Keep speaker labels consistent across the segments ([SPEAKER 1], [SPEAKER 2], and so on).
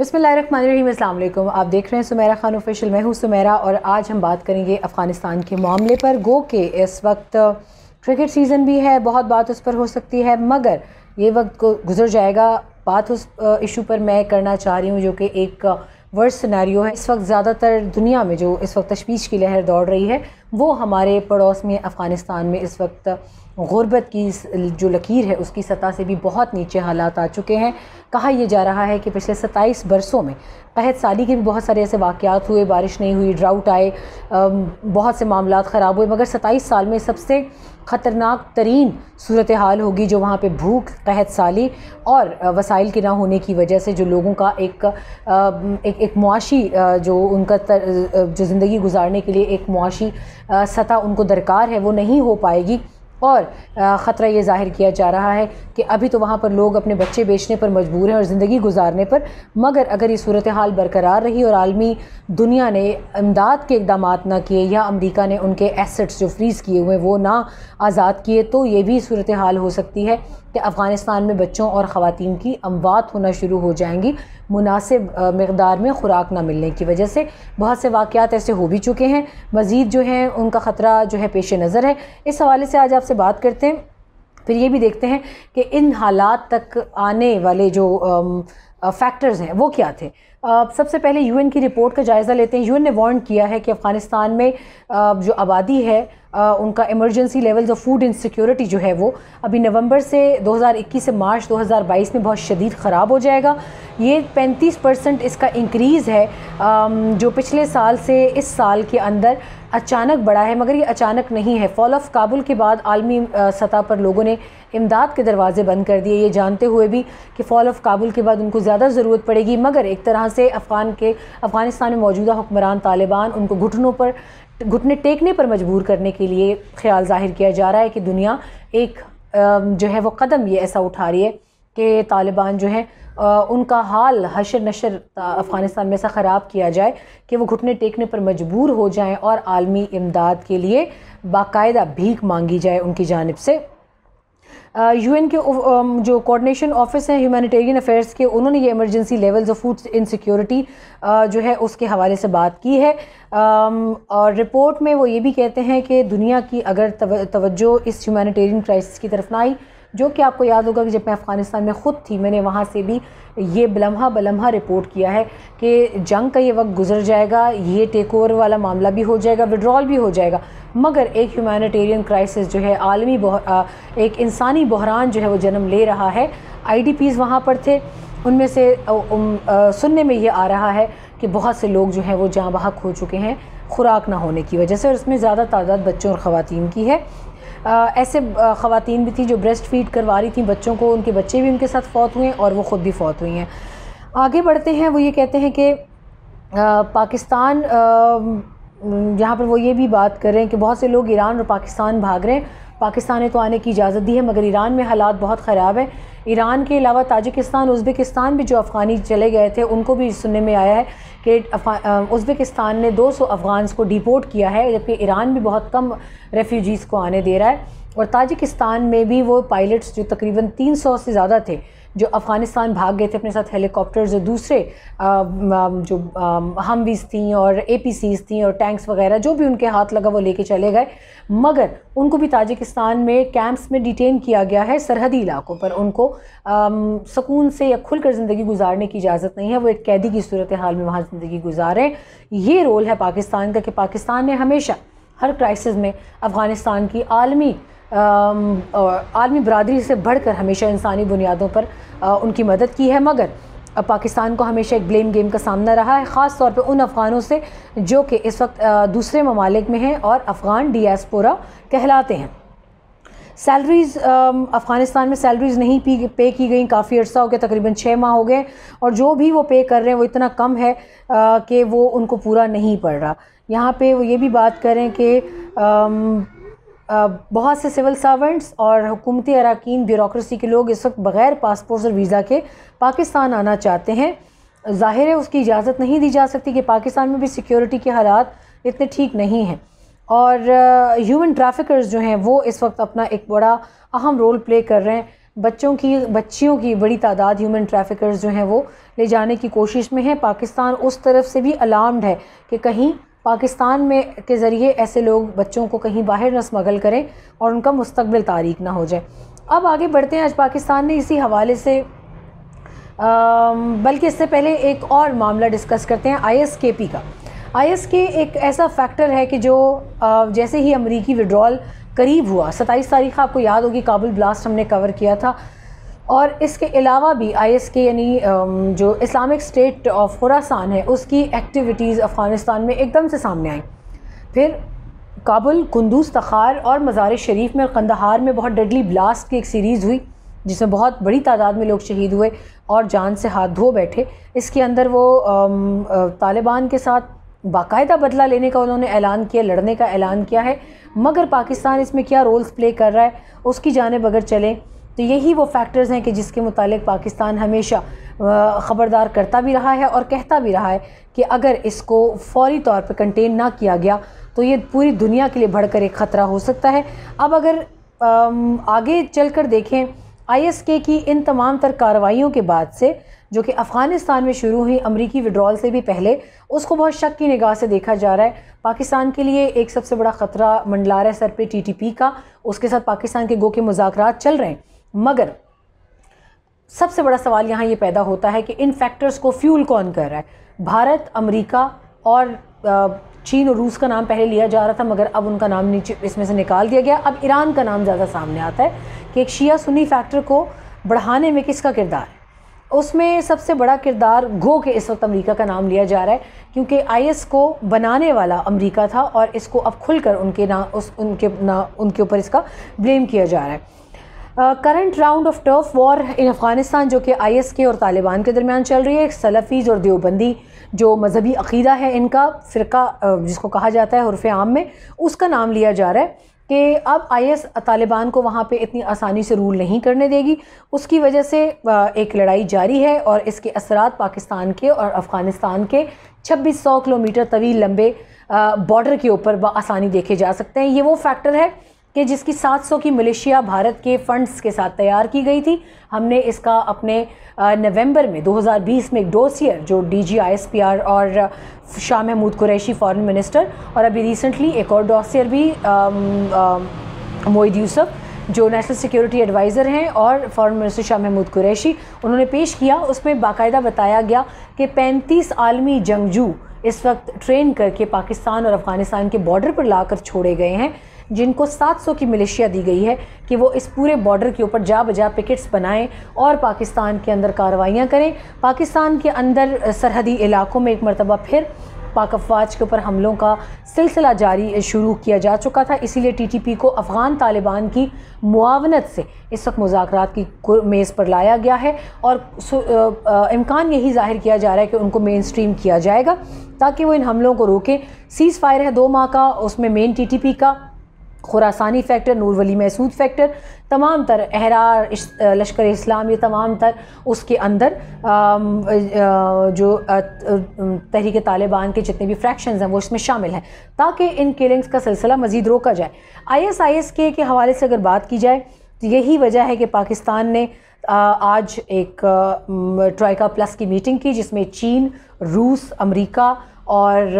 [SPEAKER 1] बिसमीम आप देख रहे हैं सुमेरा खान ऑफिशियल मैं हूँ सुमेरा और आज हम बात करेंगे अफ़गानिस्तान के मामले पर गो के इस वक्त क्रिकेट सीज़न भी है बहुत बात उस पर हो सकती है मगर ये वक्त को गुजर जाएगा बात उस इशू पर मैं करना चाह रही हूँ जो कि एक वर्ष सिनेरियो है इस वक्त ज़्यादातर दुनिया में जो इस वक्त तशवीश की लहर दौड़ रही है वो हमारे पड़ोस में अफ़गानिस्तान में इस वक्त गुर्बत की जो लकीर है उसकी सतह से भी बहुत नीचे हालात आ चुके हैं कहा यह जा रहा है कि पिछले सत्ताईस बरसों में कहत साली के भी बहुत सारे ऐसे वाक़ात हुए बारिश नहीं हुई ड्राउट आए बहुत से मामला ख़राब हुए मगर सत्ताईस साल में सबसे ख़तरनाक तरीन सूरत हाल होगी जो वहाँ पे भूख कहत साली और वसाइल के ना होने की वजह से जो लोगों का एक एक एक मुआशी जो उनका तर, जो ज़िंदगी गुजारने के लिए एक मुआशी सतह उनको दरकार है वो नहीं हो पाएगी और ख़तरा ये जाहिर किया जा रहा है कि अभी तो वहाँ पर लोग अपने बच्चे बेचने पर मजबूर हैं और ज़िंदगी गुजारने पर मगर अगर ये सूरत हाल बरकरार रही और आलमी दुनिया ने इमदाद के इकदाम ना किए या अमरीका ने उनके एसेट्स जो फ्रीज़ किए हुए वो ना आज़ाद किए तो ये भी सूरत हाल हो सकती है कि अफ़गानिस्तान में बच्चों और ख़वान की अमवात होना शुरू हो जाएंगी मुनासिब मकदार में ख़ुराक ना मिलने की वजह से बहुत से वाक़ात ऐसे हो भी चुके हैं मज़ीद जो हैं उनका ख़तरा जो है पेश नज़र है इस हवाले से आज आपसे बात करते हैं फिर ये भी देखते हैं कि इन हालात तक आने वाले जो फैक्टर्स हैं वो क्या थे सबसे पहले यूएन की रिपोर्ट का जायज़ा लेते हैं यूएन ने वार्न किया है कि अफ़गानिस्तान में जो आबादी है उनका emergency levels of food insecurity जो है वो अभी नवंबर से 2021 से मार्च 2022 में बहुत शदीद ख़राब हो जाएगा ये 35 परसेंट इसका इंक्रीज़ है जो पिछले साल से इस साल के अंदर अचानक बढ़ा है मगर ये अचानक नहीं है फॉल ऑफ काबुल के बाद आलमी सतह पर लोगों ने इमदाद के दरवाज़े बंद कर दिए ये जानते हुए भी कि फॉल ऑफ काबुल के बाद उनको ज़्यादा ज़रूरत पड़ेगी मगर एक तरह से अफ़गान के अफ़गानिस्तान में मौजूदा हुक्मरान तालिबान उनको घुटनों पर घुटने टेकने पर मजबूर करने के लिए ख्याल जाहिर किया जा रहा है कि दुनिया एक जो है वो कदम ये ऐसा उठा रही है कि तालिबान जो है उनका हाल हशर नशर अफ़गानिस्तान में ऐसा ख़राब किया जाए कि वो घुटने टेकने पर मजबूर हो जाएं और आलमी इमदाद के लिए बाकायदा भीख मांगी जाए उनकी जानब से यूएन के जो कोऑर्डिनेशन ऑफिस हैं ह्यूमैनिटेरियन अफेयर्स के उन्होंने ये emergency levels of food insecurity जो है उसके हवाले से बात की है और रिपोर्ट में वो ये भी कहते हैं कि दुनिया की अगर तवज्जो इस ह्यूमैनिटेरियन क्राइसिस की तरफ ना आई जो कि आपको याद होगा कि जब मैं अफ़गानिस्तान में ख़ुद थी मैंने वहाँ से भी ये बलम्हा बलम्हा रिपोर्ट किया है कि जंग का ये वक्त गुजर जाएगा ये टेक ओवर वाला मामला भी हो जाएगा विड्रॉल भी हो जाएगा मगर एक ह्यूमानिटेरियन क्राइसिस जो है आलमी एक इंसानी बहरान जो है वो जन्म ले रहा है आई डी पीज़ वहाँ पर थे उनमें से सुनने में ये आ रहा है कि बहुत से लोग जो हैं वो जहाँ बहक हो चुके हैं खुराक ना होने की वजह से और इसमें ज़्यादा तादाद बच्चों और ख़वान की है ऐसे ख़वान भी थी जो ब्रेस्ट फीड करवा रही थी बच्चों को उनके बच्चे भी उनके साथ फौत हुए और वो ख़ुद भी फौत हुई हैं आगे बढ़ते हैं वो ये कहते हैं कि पाकिस्तान यहाँ पर वो ये भी बात कर रहे हैं कि बहुत से लोग ईरान और पाकिस्तान भाग रहे हैं पाकिस्तान ने तो आने की इजाज़त दी है मगर ईरान में हालात बहुत ख़राब है ईरान के अलावा ताजिकिस्तान उज़्बेकिस्तान भी जो अफ़गानी चले गए थे उनको भी सुनने में आया है कि उज़्बेकिस्तान ने 200 अफ़गान्स को डिपोर्ट किया है जबकि ईरान भी बहुत कम रेफ्यूजीज़ को आने दे रहा है और ताजिकिस्तान में भी वो पायलट्स जो तकरीबन 300 से ज़्यादा थे जो अफ़गानिस्तान भाग गए थे अपने साथ हेलीकॉप्टर्स और दूसरे आ, जो हमवीज़ थी और ए थी और टैंक्स वगैरह जो भी उनके हाथ लगा वो लेके चले गए मगर उनको भी ताजिकिस्तान में कैंप्स में डिटेन किया गया है सरहदी इलाकों पर उनको सुकून से या खुलकर ज़िंदगी गुजारने की इजाज़त नहीं है वो एक कैदी की सूरत हाल में वहाँ ज़िंदगी गुजारें ये रोल है पाकिस्तान का कि पाकिस्तान ने हमेशा हर क्राइसिस में अफ़गानिस्तान की आलमी और आलमी बरदरी से बढ़कर हमेशा इंसानी बुनियादों पर उनकी मदद की है मगर अब पाकिस्तान को हमेशा एक ब्लेम गेम का सामना रहा है ख़ास तौर पर उन अफ़गानों से जो कि इस वक्त दूसरे ममालिक में हैं और अफ़गान डियासपोरा कहलाते हैं सैलरीज़ अफ़गानिस्तान में सैलरीज़ नहीं पी पे की गई काफ़ी अर्सा हो गया तकरीबन छः माह हो गए और जो भी वो पे कर रहे हैं वो इतना कम है कि वो उनको पूरा नहीं पड़ रहा यहाँ पे वो ये भी बात करें कि बहुत से सिविल सर्वेंट्स और हुकूमती अरकान ब्यूरोसी के लोग इस वक्त बग़ैर पासपोर्ट और वीज़ा के पाकिस्तान आना चाहते हैं ज़ाहिर है उसकी इजाज़त नहीं दी जा सकती कि पाकिस्तान में भी सिक्योरिटी के हालात इतने ठीक नहीं हैं और ह्यूमन ट्रैफिकर्स जो हैं वो इस वक्त अपना एक बड़ा अहम रोल प्ले कर रहे हैं बच्चों की बच्चियों की बड़ी तादाद ह्यूमन ट्रैफिकर्स जो हैं वो ले जाने की कोशिश में है पाकिस्तान उस तरफ से भी अलार्म्ड है कि कहीं पाकिस्तान में के ज़रिए ऐसे लोग बच्चों को कहीं बाहर न स्मगल करें और उनका मुस्तबिल तारीख ना हो जाए अब आगे बढ़ते हैं आज पाकिस्तान ने इसी हवाले से बल्कि इससे पहले एक और मामला डिस्कस करते हैं पी का के एक ऐसा फैक्टर है कि जो जैसे ही अमरीकी विड्रॉल करीब हुआ सत्ताईस तारीख आपको याद होगी काबुल ब्लास्ट हमने कवर किया था और इसके अलावा भी आई एस के यानी जो इस्लामिक स्टेट ऑफ खुरासान है उसकी एक्टिविटीज़ अफ़गानिस्तान में एकदम से सामने आई फिर काबुल कुंदूस तखार और मज़ार शरीफ में कंदहार में बहुत डेडली ब्लास्ट की एक सीरीज़ हुई जिसमें बहुत बड़ी तादाद में लोग शहीद हुए और जान से हाथ धो बैठे इसके अंदर वो तालिबान के साथ बाकायदा बदला लेने का उन्होंने ऐलान किया लड़ने का ऐलान किया है मगर पाकिस्तान इसमें क्या रोल्स प्ले कर रहा है उसकी जानब अगर चलें तो यही वो फैक्टर्स हैं कि जिसके मुतालिक पाकिस्तान हमेशा ख़बरदार करता भी रहा है और कहता भी रहा है कि अगर इसको फौरी तौर पर कंटेन ना किया गया तो ये पूरी दुनिया के लिए बढ़कर एक ख़तरा हो सकता है अब अगर आगे चल कर देखें आईएसके की इन तमाम तर कार्रवाइयों के बाद से जो कि अफ़गानिस्तान में शुरू हुई अमरीकी विड्रॉल से भी पहले उसको बहुत शक की निगाह से देखा जा रहा है पाकिस्तान के लिए एक सबसे बड़ा ख़तरा मंडला रहा है सर पे टीटीपी का उसके साथ पाकिस्तान के गो के मुजाकर चल रहे हैं मगर सबसे बड़ा सवाल यहाँ ये पैदा होता है कि इन फैक्टर्स को फ्यूल कौन कर रहा है भारत अमेरिका और चीन और रूस का नाम पहले लिया जा रहा था मगर अब उनका नाम नीचे इसमें से निकाल दिया गया अब ईरान का नाम ज़्यादा सामने आता है कि एक शिया सुन्नी फैक्टर को बढ़ाने में किसका किरदार है उसमें सबसे बड़ा किरदार गो के इस वक्त अमेरिका का नाम लिया जा रहा है क्योंकि आई को बनाने वाला अमेरिका था और इसको अब खुलकर उनके ना उस उनके ना उनके ऊपर इसका ब्लेम किया जा रहा है current round of turf war in Afghanistan जो कि आई एस के और तालिबान के दरमियान चल रही है एक सलफ़ीज और देवबंदी जो मजहबी अकीदा है इनका फ़िरका जिसको कहा जाता है हरफ आम में उसका नाम लिया जा रहा है कि अब आई एस तालिबान को वहाँ पर इतनी आसानी से रूल नहीं करने देगी उसकी वजह से एक लड़ाई जारी है और इसके असरा पाकिस्तान के और अफ़गानिस्तान के छब्बीस सौ किलोमीटर तवील लंबे बॉर्डर के ऊपर आसानी देखे जा सकते हैं ये वो फैक्टर है कि जिसकी 700 की मलेशिया भारत के फंड्स के साथ तैयार की गई थी हमने इसका अपने नवंबर में 2020 में एक डोसियर जो पी आर और शाह महमूद कुरैशी फॉरेन मिनिस्टर और अभी रिसेंटली एक और डोसियर भी मोहद यूसफ जो नेशनल सिक्योरिटी एडवाइज़र हैं और फॉरेन मिनिस्टर शाह महमूद कुरैशी उन्होंने पेश किया उसमें बाकायदा बताया गया कि 35 आलमी जंगजू इस वक्त ट्रेन करके पाकिस्तान और अफ़गानिस्तान के बॉर्डर पर लाकर छोड़े गए हैं जिनको 700 की मिलिशिया दी गई है कि वो इस पूरे बॉर्डर के ऊपर जा बजा पिकेट्स बनाएं और पाकिस्तान के अंदर कार्रवाइयाँ करें पाकिस्तान के अंदर सरहदी इलाकों में एक मरतबा फिर पाक अफवाज के ऊपर हमलों का सिलसिला जारी शुरू किया जा चुका था इसीलिए टीटीपी को अफ़गान तालिबान की मुआवनत से इस वक्त मुजाकर की मेज़ पर लाया गया है और इम्कान यही जाहिर किया जा रहा है कि उनको मेन स्ट्रीम किया जाएगा ताकि वो इन हमलों को रोकें सीज़ फायर है दो माह का उसमें मेन टीटीपी का खुरासानी फैक्टर नूरवली महसूद फैक्टर तमाम तर अहरार लश्कर इस्लाम ये तमाम तर उसके अंदर आ, जो तहरीक तालिबान के जितने भी फ्रैक्शन हैं वो इसमें शामिल हैं ताकि इन किलिंग्स का सिलसिला मज़ीद रोका जाए आईएसआईएस के के हवाले से अगर बात की जाए तो यही वजह है कि पाकिस्तान ने आज एक ट्राइका प्लस की मीटिंग की जिसमें चीन रूस अमरीका और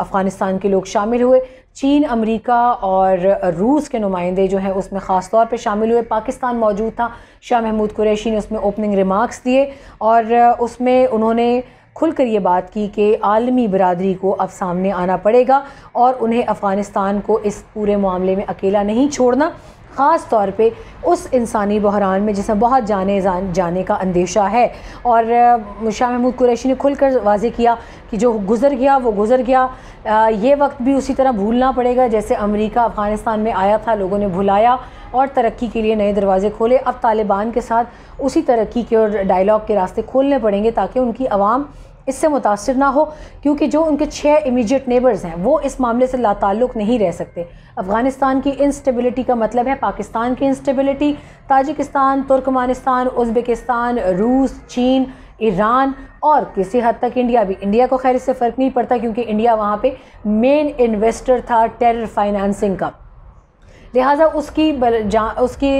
[SPEAKER 1] अफ़गानिस्तान के लोग शामिल हुए चीन अमेरिका और रूस के नुमाइंदे जो हैं उसमें ख़ास तौर पे शामिल हुए पाकिस्तान मौजूद था शाह महमूद कुरैशी ने उसमें ओपनिंग रिमार्क्स दिए और उसमें उन्होंने खुलकर ये बात की कि आलमी बरदरी को अब सामने आना पड़ेगा और उन्हें अफ़गानिस्तान को इस पूरे मामले में अकेला नहीं छोड़ना ख़ास तौर पे उस इंसानी बहरान में जिसमें बहुत जाने जाने का अंदेशा है और शाह महमूद कुरैशी ने खुलकर वाजे किया कि जो गुज़र गया वो गुज़र गया ये वक्त भी उसी तरह भूलना पड़ेगा जैसे अमेरिका अफ़गानिस्तान में आया था लोगों ने भुलाया और तरक्की के लिए नए दरवाज़े खोले अब तालिबान के साथ उसी तरक्की के और डायलॉग के रास्ते खोलने पड़ेंगे ताकि उनकी आवाम इससे मुतासर ना हो क्योंकि जो उनके छः इमीडिएट नेबर्स हैं वो इस मामले से लातल्लुक नहीं रह सकते अफ़गानिस्तान की इंस्टेबिलिटी का मतलब है पाकिस्तान की इंस्टेबिलिटी ताजिकिस्तान तुर्कमानिस्तान उज़्बेकिस्तान रूस चीन ईरान और किसी हद तक इंडिया भी इंडिया को खैर इससे फ़र्क नहीं पड़ता क्योंकि इंडिया वहाँ पर मेन इन्वेस्टर था टेरर फाइनेंसिंग का लिहाजा उसकी जा उसकी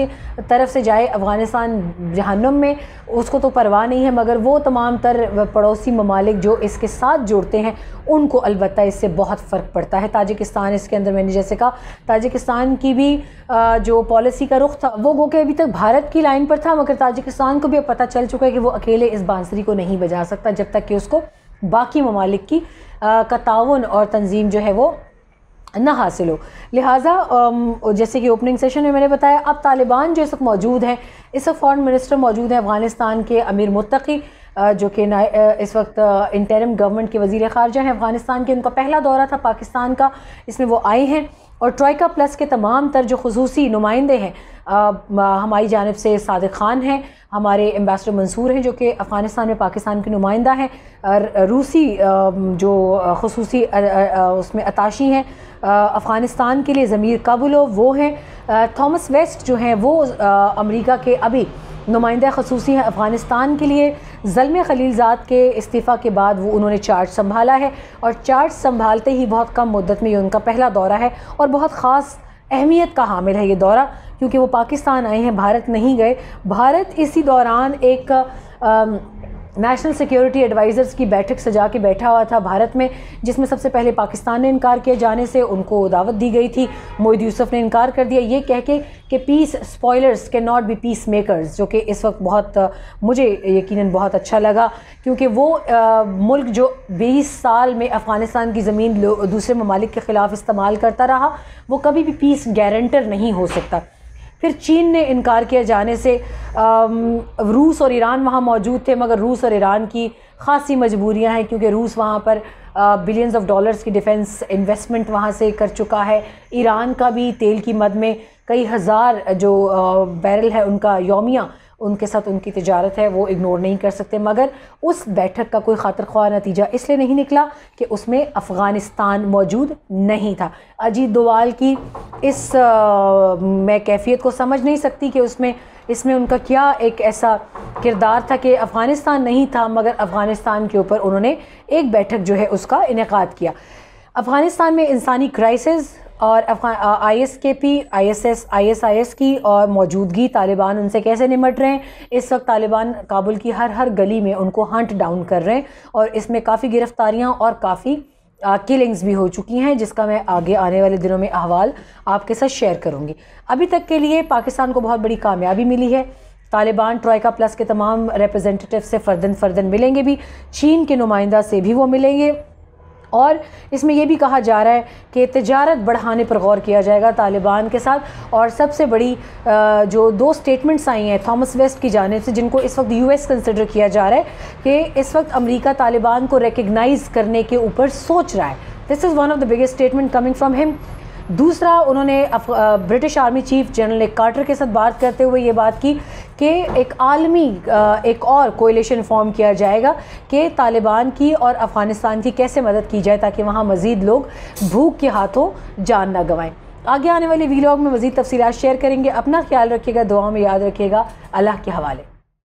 [SPEAKER 1] तरफ से जाए अफ़गानिस्तान जहनम में उसको तो परवाह नहीं है मगर वो तमाम तर पड़ोसी ममालिक जो इसके साथ जुड़ते हैं उनको अलबत् इससे बहुत फ़र्क पड़ता है ताजिकिस्तान इसके अंदर मैंने जैसे कहा ताजिकिस्तान की भी जो पॉलिसी का रुख था वो गो के अभी तक भारत की लाइन पर था मगर ताजिकिस्तान को भी अब पता चल चुका है कि वो अकेले इस बांसरी को नहीं बजा सकता जब तक कि उसको बाकी ममालिक की का और तंजीम जो है वो ना हासिल हो लिहाजा जैसे कि ओपनिंग सेशन में मैंने बताया अब तालिबान जो इस वक्त मौजूद हैं इस वक्त फॉरन मिनिस्टर मौजूद हैं अफ़गानिस्तान के अमीर मुतकी जो कि इस वक्त इंटरम गवर्नमेंट के वजीर खारजा हैं अफ़गानिस्तान के उनका पहला दौरा था पाकिस्तान का इसमें वो आए हैं और ट्राइका प्लस के तमाम तर जो खसूसी नुमाइंदे हैं हमारी जानब से सादक ख़ान हैं हमारे एम्बेसडर मंसूर हैं जो कि अफ़गानिस्तान में पाकिस्तान के नुमाइंदा हैं रूसी जो खसूसी उसमें अताशी हैं अफ़गानिस्तान के लिए ज़मीर कबुल वो हैं थॉमस वेस्ट जो हैं वो अमरीका के अभी नुमाइंदा खसूसी हैं अफ़गानिस्तान के लिए जलम खलीलजाद के इस्तीफ़ा के बाद वो उन्होंने चार्ज संभाला है और चार्ज संभालते ही बहुत कम मुद्दत में ये उनका पहला दौरा है और बहुत ख़ास अहमियत का हामिल है ये दौरा क्योंकि वो पाकिस्तान आए हैं भारत नहीं गए भारत इसी दौरान एक आ, नेशनल सिक्योरिटी एडवाइज़र्स की बैठक सजा के बैठा हुआ था भारत में जिसमें सबसे पहले पाकिस्तान ने इनकार किए जाने से उनको दावत दी गई थी मोदी यूसुफ ने इनकार कर दिया ये कह के कि पीस स्पॉयलर्स के नॉट बी पीस मेकर्स जो कि इस वक्त बहुत मुझे यकीनन बहुत अच्छा लगा क्योंकि वो आ, मुल्क जो 20 साल में अफ़गानिस्तान की ज़मीन दूसरे ममालिक के ख़िलाफ़ इस्तेमाल करता रहा वो कभी भी पीस गारंटर नहीं हो सकता फिर चीन ने इनकार किए जाने से रूस और ईरान वहाँ मौजूद थे मगर रूस और ईरान की खासी मजबूरियाँ हैं क्योंकि रूस वहाँ पर बिलियंस ऑफ डॉलर्स की डिफेंस इन्वेस्टमेंट वहाँ से कर चुका है ईरान का भी तेल की मद में कई हज़ार जो बैरल है उनका योमिया उनके साथ उनकी तजारत है वो इग्नोर नहीं कर सकते मगर उस बैठक का कोई खातर ख्वा नतीजा इसलिए नहीं निकला कि उसमें अफ़गानिस्तान मौजूद नहीं था अजीत दोवाल की इस आ, मैं कैफियत को समझ नहीं सकती कि उसमें इसमें उनका क्या एक ऐसा किरदार था कि अफ़गानिस्तान नहीं था मगर अफ़गानिस्तान के ऊपर उन्होंने एक बैठक जो है उसका इनका किया अफ़गानिस्तान में इंसानी क्राइसिस और Afghan I S K P I S S I S I S की और मौजूदगी तालिबान उनसे कैसे निमट रहे हैं इस वक्त तालिबान काबुल की हर हर गली में उनको हंट डाउन कर रहे हैं और इसमें काफ़ी गिरफ्तारियाँ और काफ़ी किलिंग्स भी हो चुकी हैं जिसका मैं आगे आने वाले दिनों में अहवाल आपके साथ शेयर करूँगी अभी तक के लिए पाकिस्तान को बहुत बड़ी कामयाबी मिली है तालिबान ट्रॉयका प्लस के तमाम रिप्रेजेंटेटिव से फर्दन फर्दन मिलेंगे भी चीन के नुमाइंदा से भी वो मिलेंगे और इसमें यह भी कहा जा रहा है कि तजारत बढ़ाने पर गौर किया जाएगा तालिबान के साथ और सबसे बड़ी जो दो स्टेटमेंट्स आई हैं थॉमस वेस्ट की जानब से जिनको इस वक्त यू एस कंसिडर किया जा रहा है कि इस वक्त अमरीका तालिबान को रिकगनाइज़ करने के ऊपर सोच रहा है this is one of the biggest statement coming from him दूसरा उन्होंने British army chief general Carter के साथ बात करते हुए ये बात की कि एक आलमी एक और कोलेशन फॉर्म किया जाएगा कि तालिबान की और अफ़गानिस्तान की कैसे मदद की जाए ताकि वहाँ मज़ीद लोग भूख के हाथों जान ना गंवाएँ आगे आने वाले वीलॉग में मज़ीद तफसीत शेयर करेंगे अपना ख्याल रखिएगा दुआ में याद रखिएगा अल्लाह के हवाले